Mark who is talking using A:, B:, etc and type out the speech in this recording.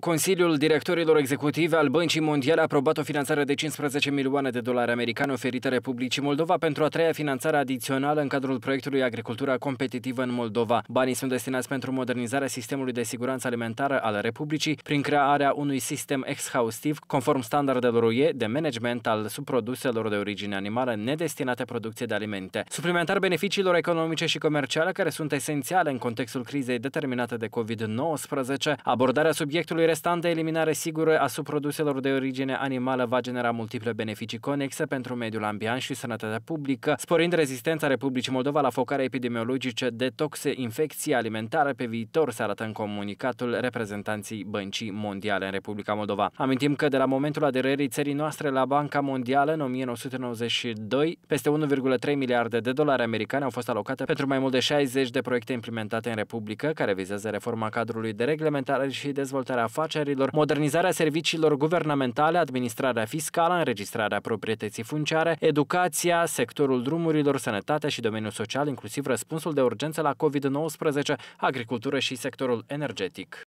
A: Consiliul Directorilor executive al Băncii Mondiale a aprobat o finanțare de 15 milioane de dolari americani oferită Republicii Moldova pentru a treia finanțare adițională în cadrul proiectului Agricultura Competitivă în Moldova. Banii sunt destinați pentru modernizarea sistemului de siguranță alimentară al Republicii prin crearea unui sistem exhaustiv conform standardelor UE de management al subproduselor de origine animală nedestinate producției de alimente. Suplimentar beneficiilor economice și comerciale care sunt esențiale în contextul crizei determinate de COVID-19, abordarea subiectului restanta eliminare sigură a subproduselor de origine animală va genera multiple beneficii conexe pentru mediul ambient și sănătatea publică, sporind rezistența Republicii Moldova la focare epidemiologice de toxe infecții alimentare pe viitor, se arată în comunicatul reprezentanții Băncii Mondiale în Republica Moldova. Amintim că de la momentul aderării țării noastre la Banca Mondială în 1992, peste 1,3 miliarde de dolari americani au fost alocate pentru mai mult de 60 de proiecte implementate în Republică, care vizează reforma cadrului de reglementare și dezvoltarea afacerilor, modernizarea serviciilor guvernamentale, administrarea fiscală, înregistrarea proprietății funciare, educația, sectorul drumurilor, sănătatea și domeniul social, inclusiv răspunsul de urgență la COVID-19, agricultură și sectorul energetic.